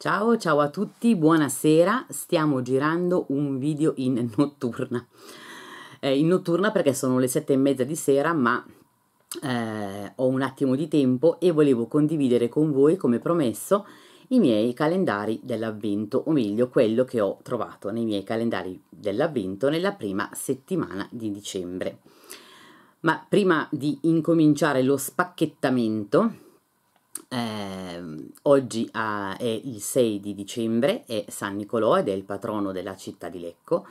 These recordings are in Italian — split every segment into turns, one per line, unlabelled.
Ciao, ciao a tutti, buonasera. Stiamo girando un video in notturna. Eh, in notturna perché sono le sette e mezza di sera, ma eh, ho un attimo di tempo e volevo condividere con voi, come promesso, i miei calendari dell'avvento, o meglio quello che ho trovato nei miei calendari dell'avvento nella prima settimana di dicembre. Ma prima di incominciare lo spacchettamento, eh, oggi ha, ah, è il 6 di dicembre, e San Nicolò ed è il patrono della città di Lecco.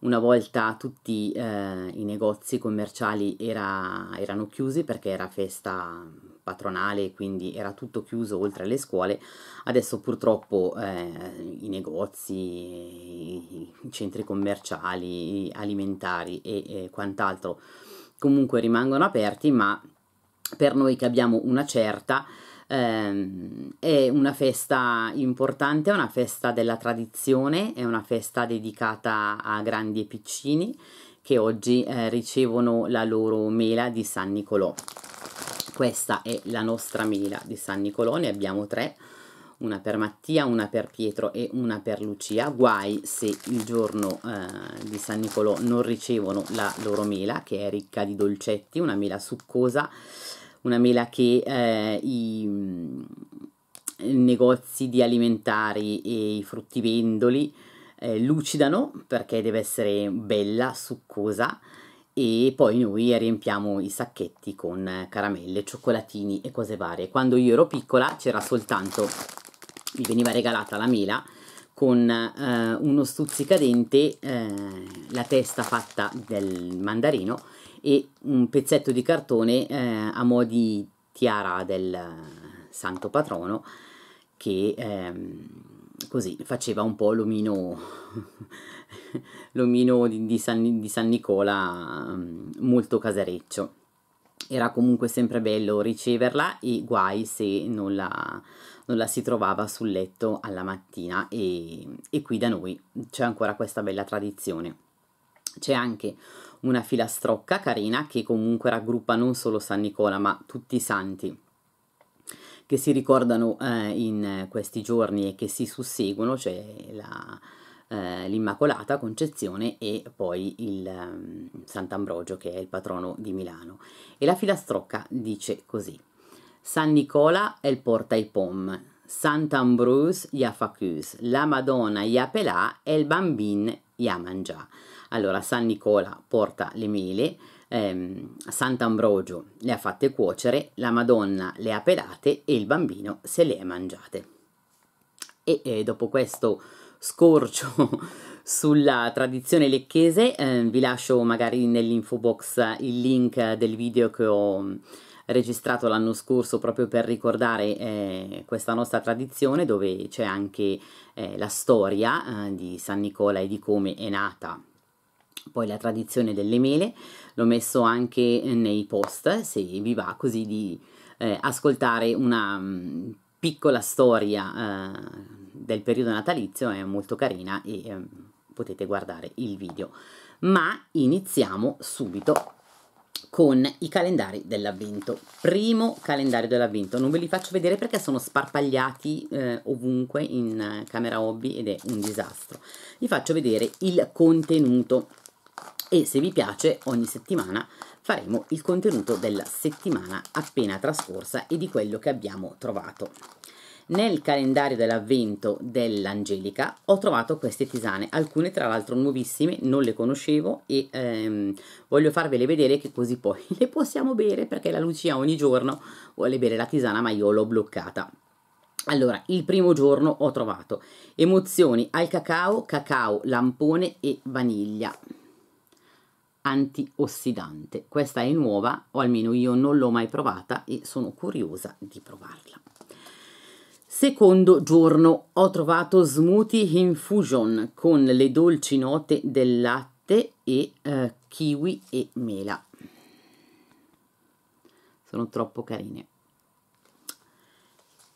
Una volta tutti eh, i negozi commerciali era, erano chiusi perché era festa patronale, e quindi era tutto chiuso oltre alle scuole. Adesso purtroppo eh, i negozi, i centri commerciali, alimentari e, e quant'altro comunque rimangono aperti, ma per noi che abbiamo una certa ehm, è una festa importante, è una festa della tradizione, è una festa dedicata a grandi e piccini che oggi eh, ricevono la loro mela di San Nicolò. Questa è la nostra mela di San Nicolò, ne abbiamo tre, una per Mattia, una per Pietro e una per Lucia. Guai se il giorno eh, di San Nicolò non ricevono la loro mela, che è ricca di dolcetti, una mela succosa una mela che eh, mm, i, negozi di alimentari e i fruttivendoli eh, lucidano perché deve essere bella, succosa e poi noi riempiamo i sacchetti con caramelle, cioccolatini e cose varie. Quando io ero piccola c'era soltanto, mi veniva regalata la mela con eh, uno stuzzicadente, eh, la testa fatta del mandarino e un pezzetto di cartone eh, a mo' di tiara del eh, santo patrono che ehm, così faceva un po' l'omino, l'omino di, di, San, di San Nicola mm, molto casareccio. Era comunque sempre bello riceverla e guai se non la, non la si trovava sul letto alla mattina e, e qui da noi c'è ancora questa bella tradizione. C'è anche una filastrocca carina che comunque raggruppa non solo San Nicola ma tutti i santi che si ricordano eh, in questi giorni e che si susseguono, cioè la, eh, l'Immacolata Concezione e poi il um, Sant'Ambrogio che è il patrono di Milano. E la filastrocca dice così, San Nicola è il porta ai pom, Sant'Ambrose gli ha facus, la Madonna gli ha pelà e il bambin gli ha mangià. Allora, San Nicola porta le mele, ehm, Sant'Ambrogio le ha fatte cuocere, la Madonna le ha pelate e il bambino se le è mangiate. E eh, dopo questo scorcio sulla tradizione lecchese, eh, vi lascio magari nell'info box il link del video che ho mm, registrato l'anno scorso proprio per ricordare eh, questa nostra tradizione dove c'è anche eh, la storia eh, di San Nicola e di come è nata poi la tradizione delle mele, l'ho messo anche eh, nei post, eh, se vi va così di eh, ascoltare una m, mm, piccola storia eh, del periodo natalizio, è molto carina e eh, potete guardare il video. Ma iniziamo subito con i calendari dell'avvento. Primo calendario dell'avvento, non ve li faccio vedere perché sono sparpagliati eh, ovunque in eh, camera hobby ed è un disastro. Vi faccio vedere il contenuto e se vi piace ogni settimana faremo il contenuto della settimana appena trascorsa e di quello che abbiamo trovato. Nel calendario dell'avvento dell'Angelica ho trovato queste tisane, alcune tra l'altro nuovissime, non le conoscevo e ehm, voglio farvele vedere che così poi le possiamo bere perché la Lucia ogni giorno vuole bere la tisana ma io l'ho bloccata. Allora, il primo giorno ho trovato emozioni al cacao, cacao, lampone e vaniglia antiossidante. Questa è nuova, o almeno io non l'ho mai provata e sono curiosa di provarla. Secondo giorno ho trovato Smoothie Infusion con le dolci note del latte e eh, kiwi e mela. Sono troppo carine.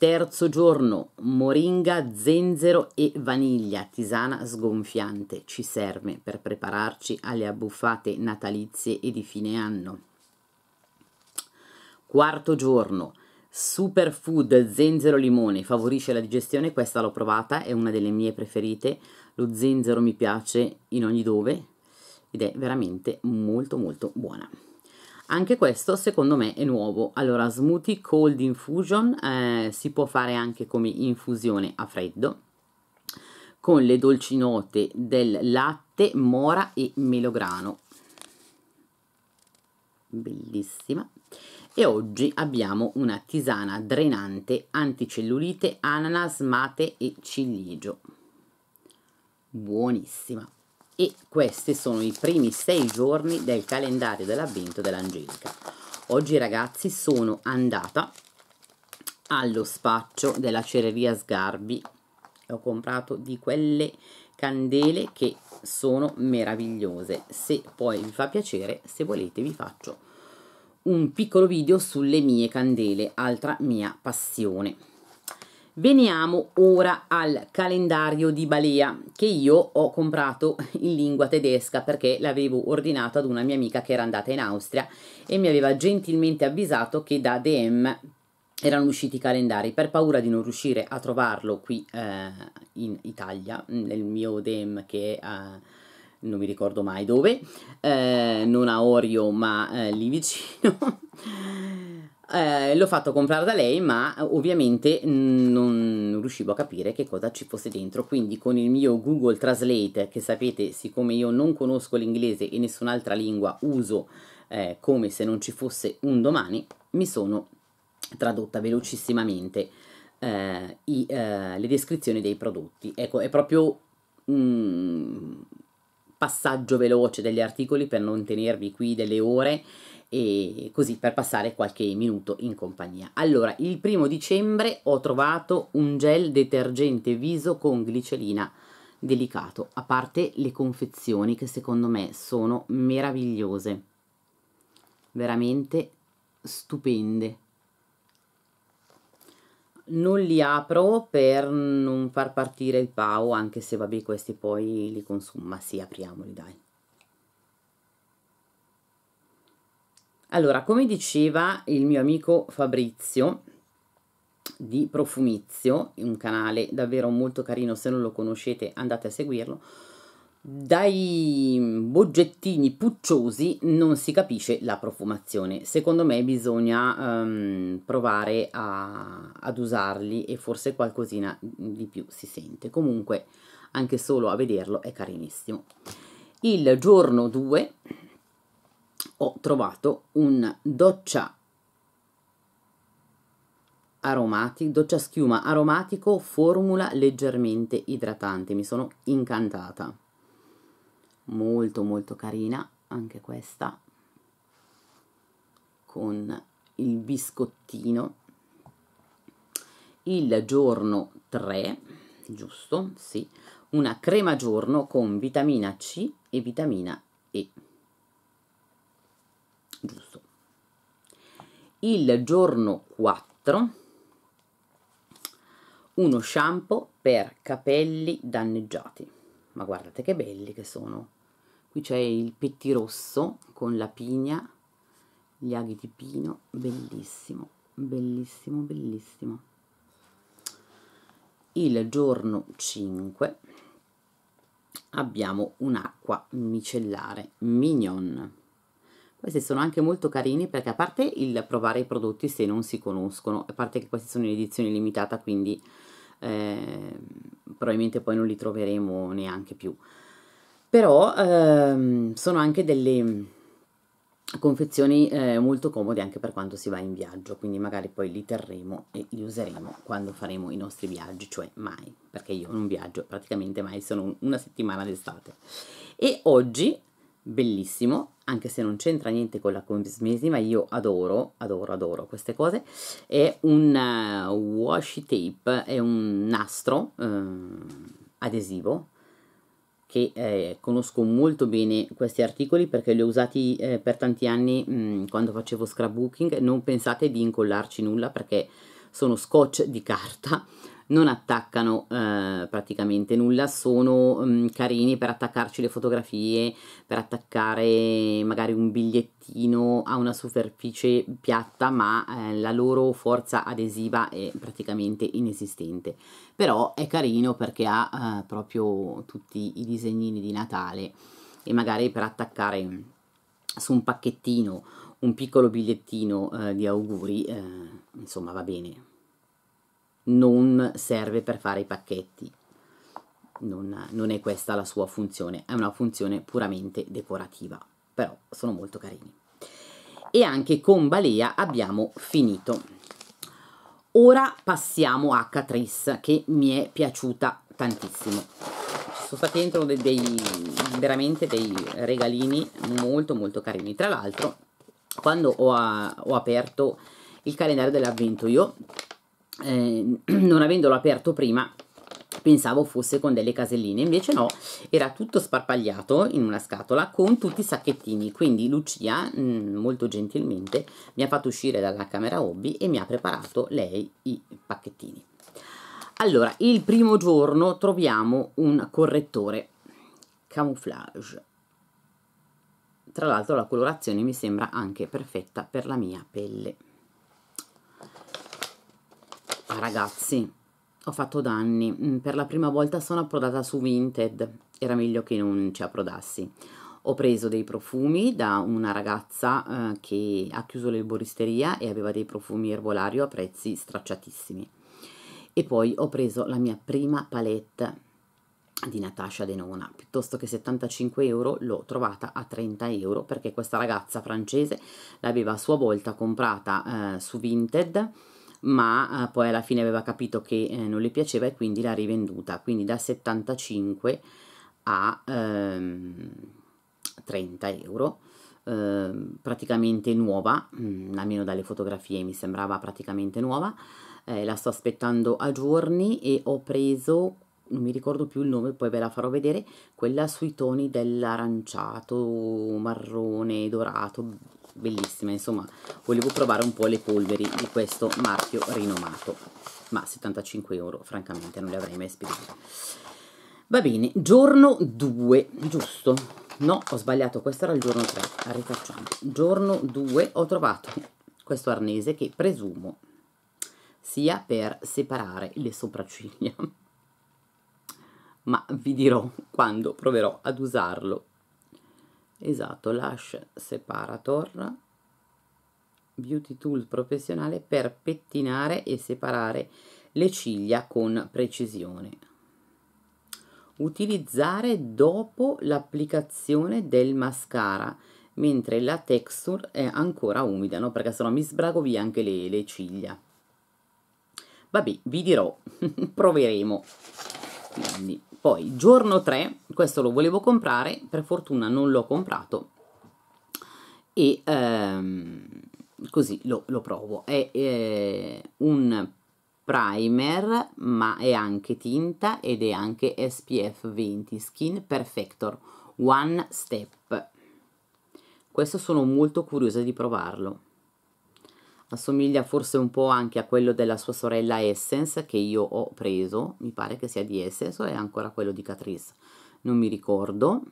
Terzo giorno, moringa, zenzero e vaniglia, tisana sgonfiante, ci serve per prepararci alle abbuffate natalizie e di fine anno. Quarto giorno, superfood zenzero limone, favorisce la digestione, questa l'ho provata, è una delle mie preferite, lo zenzero mi piace in ogni dove ed è veramente molto molto buona. Anche questo secondo me è nuovo. Allora, smoothie cold infusion eh, si può fare anche come infusione a freddo con le dolci note del latte, mora e melograno. Bellissima. E oggi abbiamo una tisana drenante anticellulite, ananas, mate e ciliegio. Buonissima e questi sono i primi sei giorni del calendario dell'avvento dell'Angelica. Oggi ragazzi sono andata allo spaccio della cereria Sgarbi e ho comprato di quelle candele che sono meravigliose. Se poi vi fa piacere, se volete vi faccio un piccolo video sulle mie candele, altra mia passione. Veniamo ora al calendario di Balea che io ho comprato in lingua tedesca perché l'avevo ordinato ad una mia amica che era andata in Austria e mi aveva gentilmente avvisato che da DM erano usciti i calendari per paura di non riuscire a trovarlo qui eh, in Italia nel mio DM che eh, non mi ricordo mai dove, eh, non a Orio ma eh, lì vicino. Eh, l'ho fatto comprare da lei, ma eh, ovviamente non riuscivo a capire che cosa ci fosse dentro. Quindi, con il mio Google Translate, che sapete, siccome io non conosco l'inglese e nessun'altra lingua uso eh, come se non ci fosse un domani, mi sono tradotta velocissimamente eh, i, eh, le descrizioni dei prodotti. Ecco, è proprio un passaggio veloce degli articoli per non tenervi qui delle ore e così per passare qualche minuto in compagnia. Allora, il primo dicembre ho trovato un gel detergente viso con glicelina delicato, a parte le confezioni che secondo me sono meravigliose, veramente stupende. Non li apro per non far partire il pau, anche se vabbè questi poi li consuma, sì apriamoli dai. Allora, come diceva il mio amico Fabrizio di Profumizio, un canale davvero molto carino, se non lo conoscete andate a seguirlo, dai boggettini pucciosi non si capisce la profumazione. Secondo me bisogna um, provare a, ad usarli e forse qualcosina di più si sente. Comunque, anche solo a vederlo è carinissimo. Il giorno 2 ho trovato un doccia aromatico, doccia schiuma aromatico, formula leggermente idratante. Mi sono incantata. Molto molto carina anche questa con il biscottino. Il giorno 3, giusto? Sì, una crema giorno con vitamina C e vitamina E. il giorno 4 uno shampoo per capelli danneggiati. Ma guardate che belli che sono. Qui c'è il pettirosso con la pigna, gli aghi di pino, bellissimo, bellissimo, bellissimo. Il giorno 5 abbiamo un'acqua micellare Mignon questi sono anche molto carini perché a parte il provare i prodotti se non si conoscono, a parte che queste sono in edizione limitata quindi eh, probabilmente poi non li troveremo neanche più. Però ehm, sono anche delle confezioni eh, molto comode anche per quando si va in viaggio, quindi magari poi li terremo e li useremo quando faremo i nostri viaggi, cioè mai, perché io non viaggio praticamente mai, sono una settimana d'estate. E oggi bellissimo, anche se non c'entra niente con la cosmesi, ma io adoro, adoro, adoro queste cose. È un uh, washi tape, è un nastro uh, adesivo che eh, conosco molto bene questi articoli perché li ho usati eh, per tanti anni mh, mm, quando facevo scrapbooking. Non pensate di incollarci nulla perché sono scotch di carta non attaccano eh, praticamente nulla, sono mh, mm, carini per attaccarci le fotografie, per attaccare magari un bigliettino a una superficie piatta, ma eh, la loro forza adesiva è praticamente inesistente. Però è carino perché ha eh, proprio tutti i disegnini di Natale e magari per attaccare mm, su un pacchettino un piccolo bigliettino eh, di auguri, eh, insomma va bene non serve per fare i pacchetti, non, non è questa la sua funzione, è una funzione puramente decorativa, però sono molto carini. E anche con Balea abbiamo finito. Ora passiamo a Catrice che mi è piaciuta tantissimo. Ci sono stati dentro dei, dei, veramente dei regalini molto molto carini. Tra l'altro quando ho, a, ho aperto il calendario dell'avvento io eh, non avendolo aperto prima pensavo fosse con delle caselline invece no era tutto sparpagliato in una scatola con tutti i sacchettini quindi Lucia mh, mm, molto gentilmente mi ha fatto uscire dalla camera hobby e mi ha preparato lei i pacchettini allora il primo giorno troviamo un correttore camouflage tra l'altro la colorazione mi sembra anche perfetta per la mia pelle Ah, ragazzi, ho fatto danni. Mm, per la prima volta sono approdata su Vinted. Era meglio che non ci approdassi. Ho preso dei profumi da una ragazza eh, che ha chiuso l'erboristeria e aveva dei profumi erbolario a prezzi stracciatissimi. E poi ho preso la mia prima palette di Natasha Denona piuttosto che 75 euro l'ho trovata a 30 euro perché questa ragazza francese l'aveva a sua volta comprata eh, su Vinted ma eh, poi alla fine aveva capito che eh, non le piaceva e quindi l'ha rivenduta, quindi da 75 a ehm, 30 euro, ehm, praticamente nuova, mh, mm, almeno dalle fotografie mi sembrava praticamente nuova, eh, la sto aspettando a giorni e ho preso non mi ricordo più il nome, poi ve la farò vedere, quella sui toni dell'aranciato, marrone, dorato, bellissima, insomma, volevo provare un po' le polveri di questo marchio rinomato, ma 75 euro, francamente, non le avrei mai spese. Va bene, giorno 2, giusto? No, ho sbagliato, questo era il giorno 3, rifacciamo. Giorno 2 ho trovato questo arnese che presumo sia per separare le sopracciglia ma vi dirò quando proverò ad usarlo. Esatto, Lash Separator Beauty Tool professionale per pettinare e separare le ciglia con precisione. Utilizzare dopo l'applicazione del mascara mentre la texture è ancora umida, no? perché sennò mi sbrago via anche le, le ciglia. Vabbè, vi dirò, proveremo. Quindi poi, giorno 3, questo lo volevo comprare, per fortuna non l'ho comprato e ehm, così lo, lo, provo. È eh, un primer, ma è anche tinta ed è anche SPF 20 Skin Perfector One Step. Questo sono molto curiosa di provarlo assomiglia forse un po' anche a quello della sua sorella Essence che io ho preso, mi pare che sia di Essence o è ancora quello di Catrice, non mi ricordo.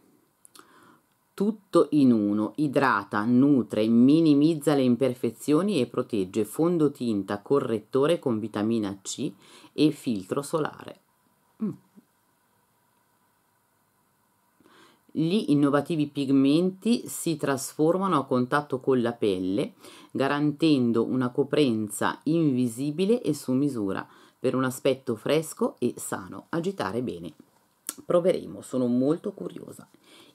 Tutto in uno, idrata, nutre, minimizza le imperfezioni e protegge fondotinta, correttore con vitamina C e filtro solare. Gli innovativi pigmenti si trasformano a contatto con la pelle, garantendo una coprenza invisibile e su misura per un aspetto fresco e sano. Agitare bene. Proveremo, sono molto curiosa.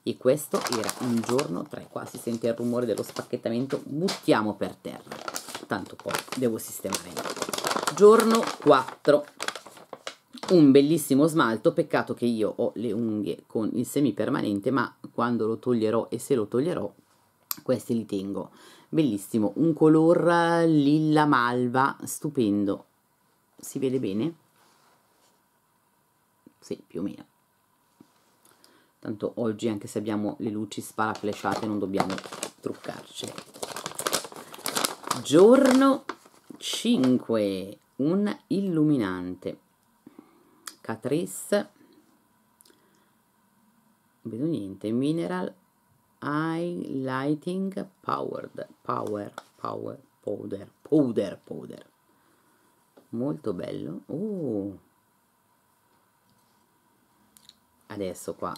E questo era un giorno 3. Qua si sente il rumore dello spacchettamento, buttiamo per terra. Tanto poi devo sistemare. Giorno 4 un bellissimo smalto, peccato che io ho le unghie con il semipermanente, ma quando lo toglierò e se lo toglierò, questi li tengo. Bellissimo, un color eh, lilla malva, stupendo. Si vede bene? Sì, più o meno. Tanto oggi, anche se abbiamo le luci sparaflesciate, non dobbiamo truccarci. Giorno 5, un illuminante Catrice, non vedo niente, Mineral Highlighting Powered, Power, Power, Powder, Powder, Powder. Molto bello. Uh. Adesso qua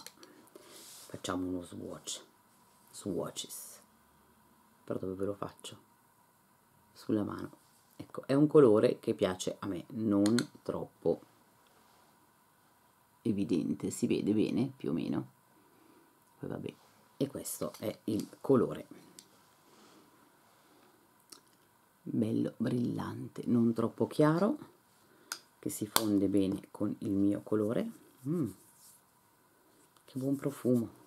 facciamo uno swatch, swatches, però dove ve lo faccio? Sulla mano. Ecco, è un colore che piace a me, non troppo evidente, si vede bene più o meno. Poi vabbè, e questo è il colore. Bello brillante, non troppo chiaro, che si fonde bene con il mio colore. Mm, che buon profumo.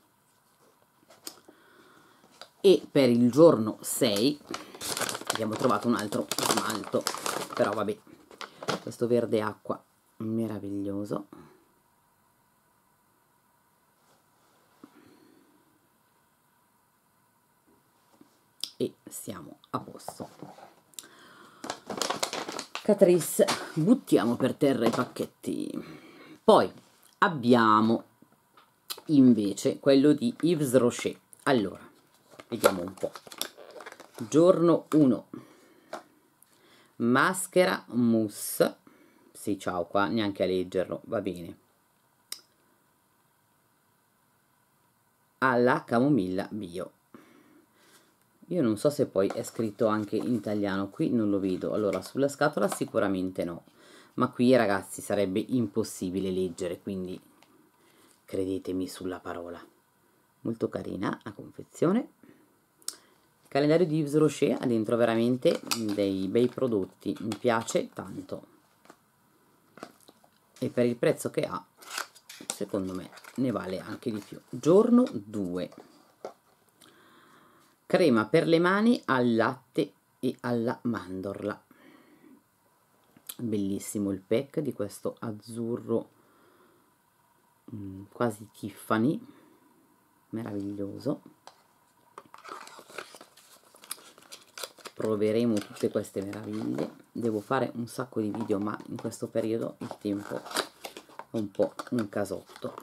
E per il giorno 6 abbiamo trovato un altro smalto, però vabbè, questo verde acqua meraviglioso e siamo a posto Catrice buttiamo per terra i pacchetti poi abbiamo invece quello di Yves Rocher allora vediamo un po' giorno 1 maschera mousse sì ciao qua neanche a leggerlo va bene alla camomilla bio io non so se poi è scritto anche in italiano, qui non lo vedo. Allora, sulla scatola sicuramente no. Ma qui, ragazzi, sarebbe impossibile leggere, quindi credetemi sulla parola. Molto carina la confezione. Il calendario di Yves Rocher ha dentro veramente dei bei prodotti, mi piace tanto. E per il prezzo che ha, secondo me, ne vale anche di più. Giorno 2 crema per le mani al latte e alla mandorla bellissimo il pack di questo azzurro mm, quasi Tiffany meraviglioso proveremo tutte queste meraviglie devo fare un sacco di video ma in questo periodo il tempo è un po' un casotto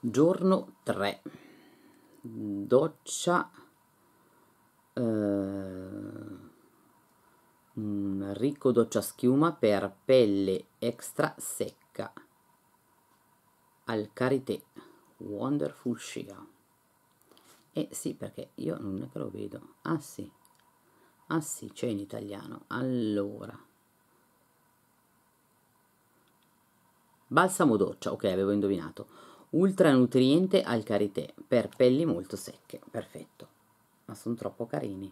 giorno 3 doccia eh, ricco doccia schiuma per pelle extra secca al karité wonderful shea eh sì perché io non è che lo vedo ah sì ah sì c'è in italiano allora balsamo doccia ok avevo indovinato ultra nutriente al karité per pelli molto secche perfetto ma sono troppo carini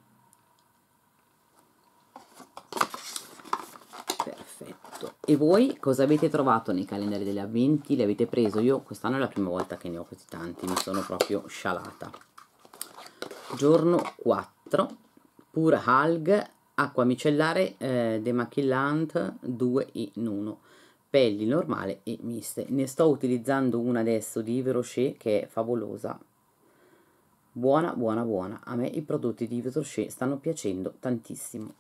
perfetto e voi cosa avete trovato nei calendari degli avventi li avete preso io quest'anno è la prima volta che ne ho così tanti mi sono proprio scialata giorno 4 pur halg acqua micellare eh, demacillant 2 in 1 pelli normale e miste. Ne sto utilizzando una adesso di Veroché che è favolosa. Buona, buona, buona. A me i prodotti di Veroché stanno piacendo tantissimo.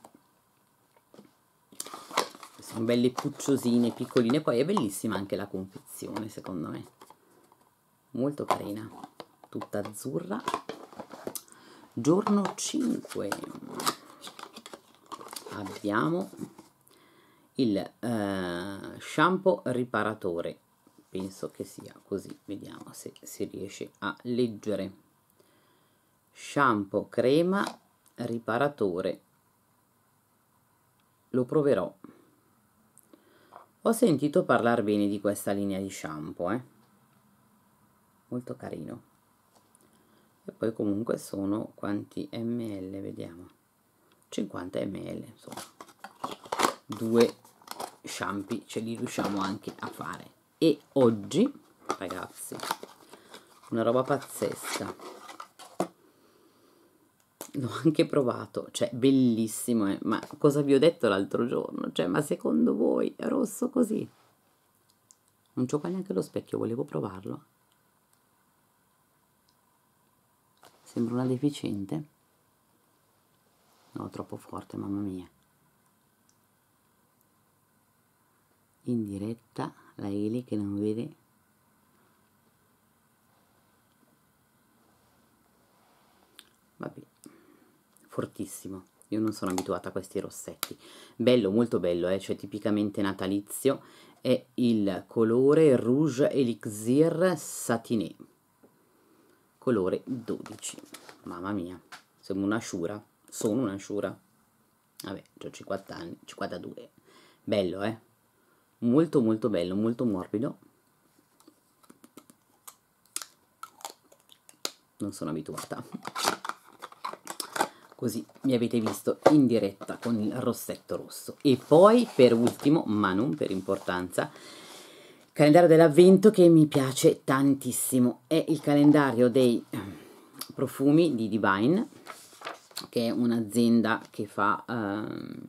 Sono belle pucciosine, piccoline. Poi è bellissima anche la confezione, secondo me. Molto carina. Tutta azzurra. Giorno 5. Abbiamo il eh, shampoo riparatore penso che sia così vediamo se si riesce a leggere shampoo crema riparatore lo proverò ho sentito parlare bene di questa linea di shampoo eh? molto carino e poi comunque sono quanti ml vediamo 50 ml insomma due sciampi ce li riusciamo anche a fare e oggi ragazzi una roba pazzesca l'ho anche provato cioè bellissimo eh? ma cosa vi ho detto l'altro giorno cioè ma secondo voi è rosso così non c'ho qua neanche lo specchio volevo provarlo sembra una deficiente no troppo forte mamma mia in diretta la Eli che non vede vabbè fortissimo io non sono abituata a questi rossetti bello molto bello eh? cioè tipicamente natalizio è il colore rouge elixir satiné colore 12 mamma mia sono una sciura sono una sciura vabbè ho 50 anni 52 bello eh molto molto bello, molto morbido. Non sono abituata. Così mi avete visto in diretta con il rossetto rosso. E poi, per ultimo, ma non per importanza, calendario dell'avvento che mi piace tantissimo. È il calendario dei profumi di Divine, che è un'azienda che fa eh,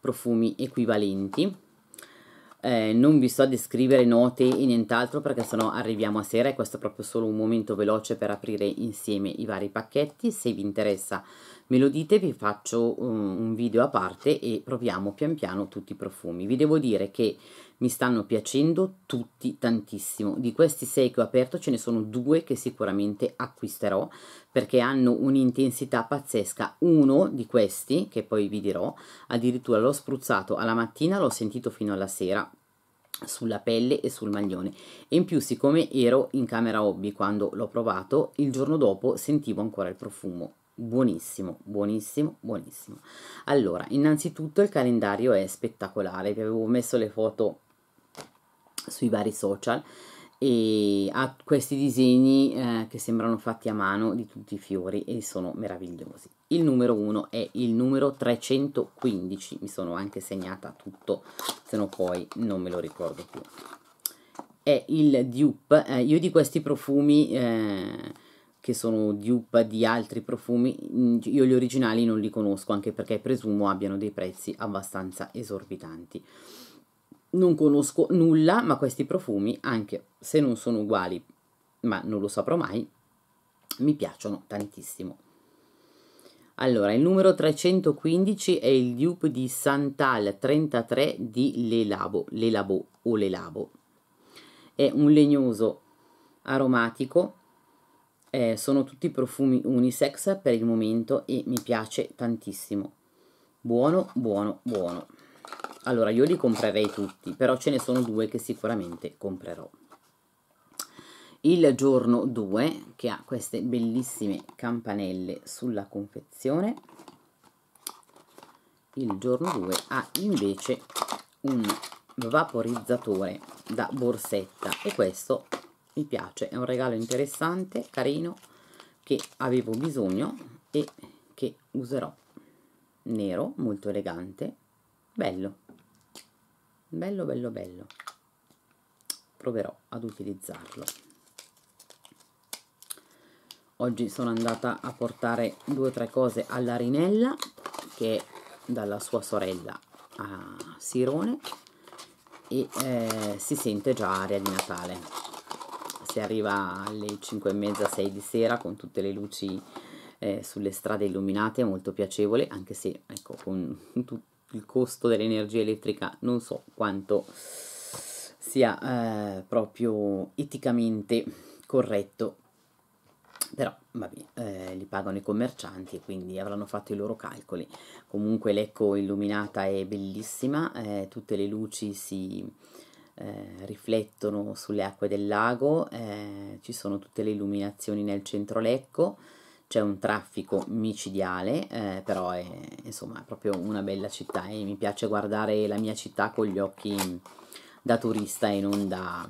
profumi equivalenti eh, non vi sto a descrivere note e nient'altro perché sennò arriviamo a sera e questo è proprio solo un momento veloce per aprire insieme i vari pacchetti. Se vi interessa me lo dite, vi faccio un, uhm, un video a parte e proviamo pian piano tutti i profumi. Vi devo dire che mi stanno piacendo tutti tantissimo. Di questi sei che ho aperto ce ne sono due che sicuramente acquisterò perché hanno un'intensità pazzesca. Uno di questi, che poi vi dirò, addirittura l'ho spruzzato alla mattina, l'ho sentito fino alla sera, sulla pelle e sul maglione e in più siccome ero in camera hobby quando l'ho provato il giorno dopo sentivo ancora il profumo buonissimo buonissimo buonissimo allora innanzitutto il calendario è spettacolare vi avevo messo le foto sui vari social e ha questi disegni eh, che sembrano fatti a mano di tutti i fiori e sono meravigliosi. Il numero 1 è il numero 315, mi sono anche segnata tutto, se no poi non me lo ricordo più. È il dupe, eh, io di questi profumi eh, che sono dupe di altri profumi, mm, io gli originali non li conosco anche perché presumo abbiano dei prezzi abbastanza esorbitanti non conosco nulla, ma questi profumi, anche se non sono uguali, ma non lo saprò mai, mi piacciono tantissimo. Allora, il numero 315 è il dupe di Santal 33 di Lelabo, Lelabo o Lelabo. È un legnoso aromatico, eh, sono tutti profumi unisex per il momento e mi piace tantissimo. Buono, buono, buono. Allora, io li comprerei tutti, però ce ne sono due che sicuramente comprerò. Il giorno 2, che ha queste bellissime campanelle sulla confezione, il giorno 2 ha invece un vaporizzatore da borsetta e questo mi piace, è un regalo interessante, carino, che avevo bisogno e che userò. Nero, molto elegante, bello bello bello bello proverò ad utilizzarlo oggi sono andata a portare due o tre cose alla Rinella che è dalla sua sorella a Sirone e eh, si sente già aria di Natale si arriva alle 5 e mezza 6 di sera con tutte le luci eh, sulle strade illuminate è molto piacevole anche se ecco con tutto il costo dell'energia elettrica non so quanto sia eh, proprio eticamente corretto però vabbè, eh, li pagano i commercianti e quindi avranno fatto i loro calcoli. Comunque l'eco illuminata è bellissima, eh, tutte le luci si eh, riflettono sulle acque del lago, eh, ci sono tutte le illuminazioni nel centro l'ecco c'è un traffico micidiale, eh, però è insomma è proprio una bella città e mi piace guardare la mia città con gli occhi mm, da turista e non da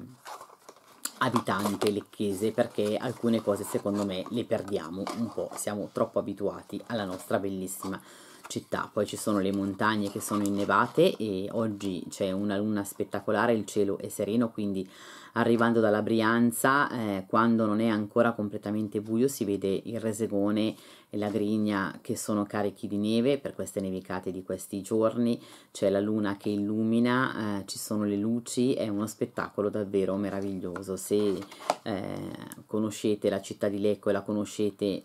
abitante lecchese perché alcune cose secondo me le perdiamo un po', siamo troppo abituati alla nostra bellissima città. Poi ci sono le montagne che sono innevate e oggi c'è una luna spettacolare, il cielo è sereno, quindi arrivando dalla Brianza eh, quando non è ancora completamente buio si vede il resegone e la Grigna che sono carichi di neve per queste nevicate di questi giorni, c'è la luna che illumina, eh, ci sono le luci, è uno spettacolo davvero meraviglioso. Se eh, conoscete la città di Lecco e la conoscete eh,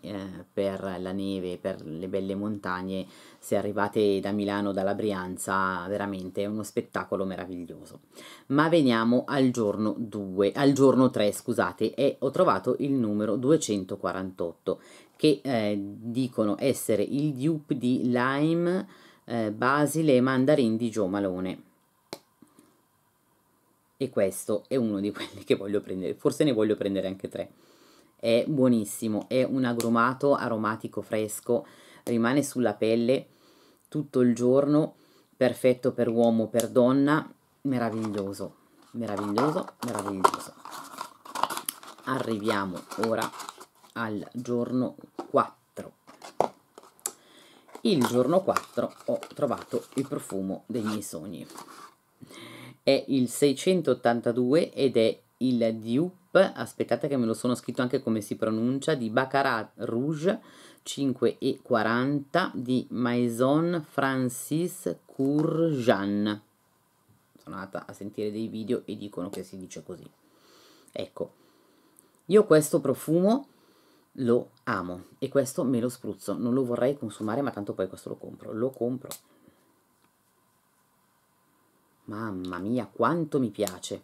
per la neve, per le belle montagne, se arrivate da Milano, dalla Brianza, veramente è uno spettacolo meraviglioso. Ma veniamo al giorno 2, al giorno 3, scusate, e ho trovato il numero 248 che eh, dicono essere il dupe di Lime, eh, Basile e Mandarin di Joe Malone. E questo è uno di quelli che voglio prendere, forse ne voglio prendere anche tre. È buonissimo, è un agrumato aromatico fresco, rimane sulla pelle tutto il giorno, perfetto per uomo, per donna, meraviglioso, meraviglioso, meraviglioso. Arriviamo ora al giorno 4 il giorno 4 ho trovato il profumo dei miei sogni è il 682 ed è il Dupe, aspettate che me lo sono scritto anche come si pronuncia, di Baccarat Rouge 5 e 40 di Maison Francis Courjan. Sono andata a sentire dei video e dicono che si dice così. Ecco, io questo profumo lo amo e questo me lo spruzzo, non lo vorrei consumare ma tanto poi questo lo compro, lo compro. Mamma mia quanto mi piace.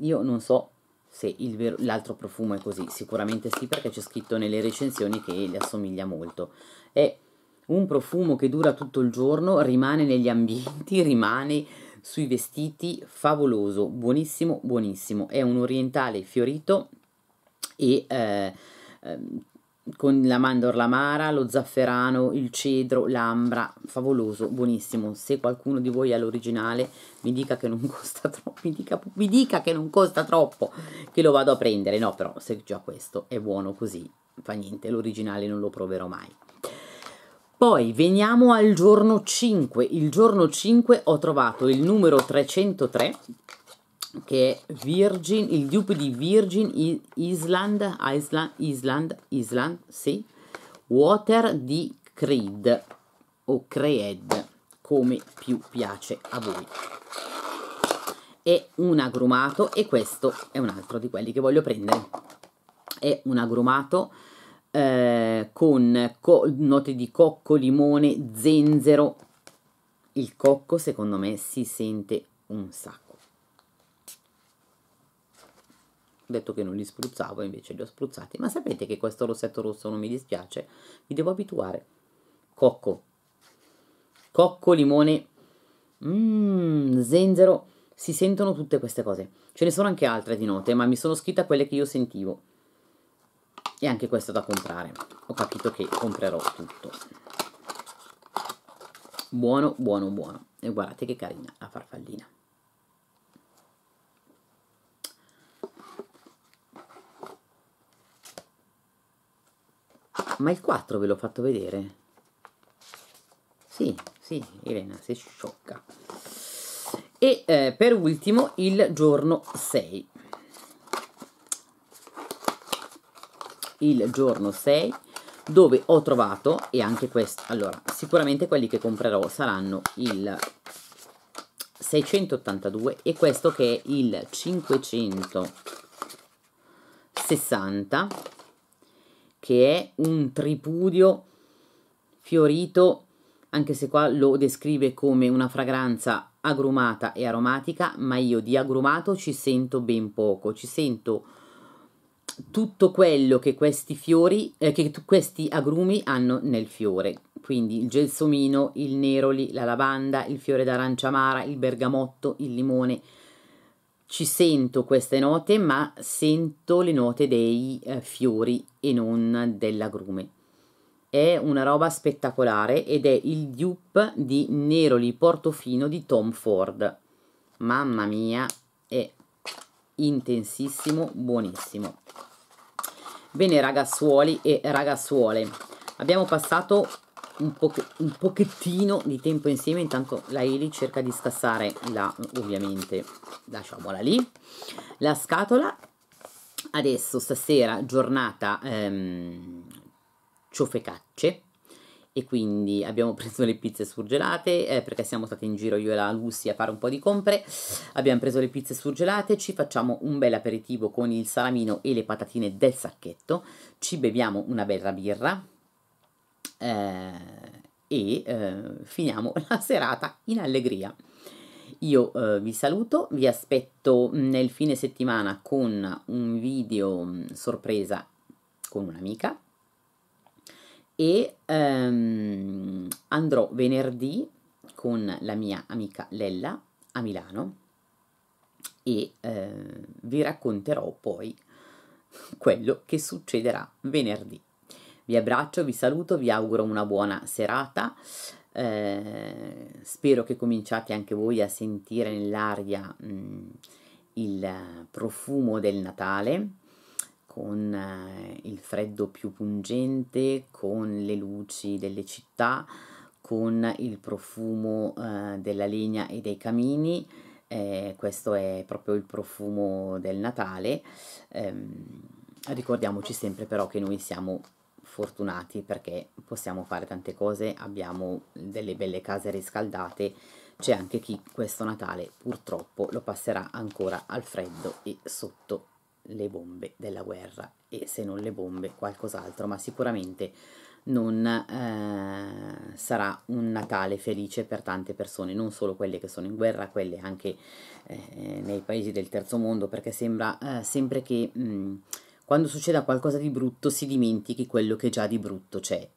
Io non so se l'altro profumo è così, sicuramente sì perché c'è scritto nelle recensioni che le assomiglia molto. È un profumo che dura tutto il giorno, rimane negli ambienti, rimane sui vestiti, favoloso, buonissimo, buonissimo. È un orientale fiorito e eh, ehm, con la mandorla amara, lo zafferano, il cedro, l'ambra, favoloso, buonissimo. Se qualcuno di voi ha l'originale, mi dica che non costa troppo, mi dica, mi dica che non costa troppo, che lo vado a prendere. No, però se già questo è buono così, fa niente, l'originale non lo proverò mai. Poi veniamo al giorno 5. Il giorno 5 ho trovato il numero 303 che è Virgin, il dupe di Virgin Island, Island, Island, Island, sì, Water di Creed o Creed, come più piace a voi. È un agrumato e questo è un altro di quelli che voglio prendere. È un agrumato eh, con note di cocco, limone, zenzero. Il cocco secondo me si sente un sacco ho detto che non li spruzzavo invece li ho spruzzati ma sapete che questo rossetto rosso non mi dispiace mi devo abituare cocco cocco limone mm, zenzero si sentono tutte queste cose ce ne sono anche altre di note ma mi sono scritta quelle che io sentivo e anche questo da comprare ho capito che comprerò tutto buono buono buono e guardate che carina la farfallina Ma il 4 ve l'ho fatto vedere? Sì, sì, Elena, sei sciocca. E eh, per ultimo il giorno 6. Il giorno 6 dove ho trovato e anche questo allora sicuramente quelli che comprerò saranno il 682 e questo che è il 560 che è un tripudio fiorito, anche se qua lo descrive come una fragranza agrumata e aromatica, ma io di agrumato ci sento ben poco, ci sento tutto quello che questi fiori, eh, che questi agrumi hanno nel fiore, quindi il gelsomino, il neroli, la lavanda, il fiore d'arancia amara, il bergamotto, il limone, ci sento queste note, ma sento le note dei eh, fiori e non dell'agrume. È una roba spettacolare ed è il dupe di Neroli Portofino di Tom Ford. Mamma mia, è intensissimo, buonissimo. Bene ragazzuoli e ragazzuole, abbiamo passato un, poche, un pochettino di tempo insieme intanto la Eli cerca di scassare la ovviamente lasciamola lì la scatola adesso stasera giornata ehm, ciofecacce e quindi abbiamo preso le pizze surgelate eh, perché siamo stati in giro io e la Lucy a fare un po' di compre abbiamo preso le pizze surgelate ci facciamo un bel aperitivo con il salamino e le patatine del sacchetto ci beviamo una bella birra eh, e eh, finiamo la serata in allegria. Io eh, vi saluto, vi aspetto nel fine settimana con un video mm, sorpresa con un'amica e ehm, andrò venerdì con la mia amica Lella a Milano e eh, vi racconterò poi quello che succederà venerdì. Vi abbraccio, vi saluto, vi auguro una buona serata. Eh, spero che cominciate anche voi a sentire nell'aria mm, il profumo del Natale con eh, il freddo più pungente, con le luci delle città, con il profumo eh, della legna e dei camini. Eh, questo è proprio il profumo del Natale. Ehm, ricordiamoci sempre però che noi siamo fortunati perché possiamo fare tante cose, abbiamo delle belle case riscaldate, c'è anche chi questo Natale purtroppo lo passerà ancora al freddo e sotto le bombe della guerra e se non le bombe qualcos'altro, ma sicuramente non eh, sarà un Natale felice per tante persone, non solo quelle che sono in guerra, quelle anche eh, nei paesi del terzo mondo, perché sembra eh, sempre che... Mh, mm, quando succeda qualcosa di brutto si dimentichi quello che già di brutto c'è.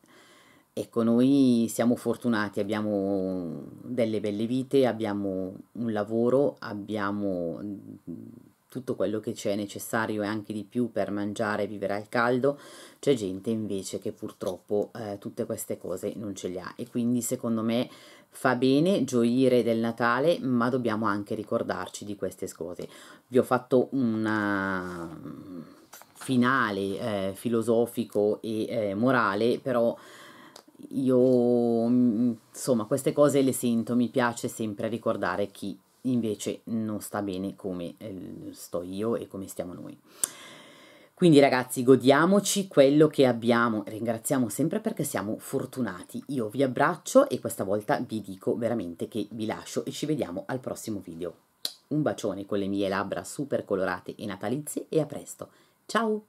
Ecco, noi siamo fortunati, abbiamo delle belle vite, abbiamo un lavoro, abbiamo tutto quello che c'è necessario e anche di più per mangiare e vivere al caldo, c'è gente invece che purtroppo eh, tutte queste cose non ce le ha e quindi secondo me fa bene gioire del Natale, ma dobbiamo anche ricordarci di queste cose. Vi ho fatto una finale eh, filosofico e eh, morale, però io mm, insomma queste cose le sento, mi piace sempre ricordare chi invece non sta bene come eh, sto io e come stiamo noi. Quindi ragazzi godiamoci quello che abbiamo, ringraziamo sempre perché siamo fortunati. Io vi abbraccio e questa volta vi dico veramente che vi lascio e ci vediamo al prossimo video. Un bacione con le mie labbra super colorate e natalizie e a presto. Ciao。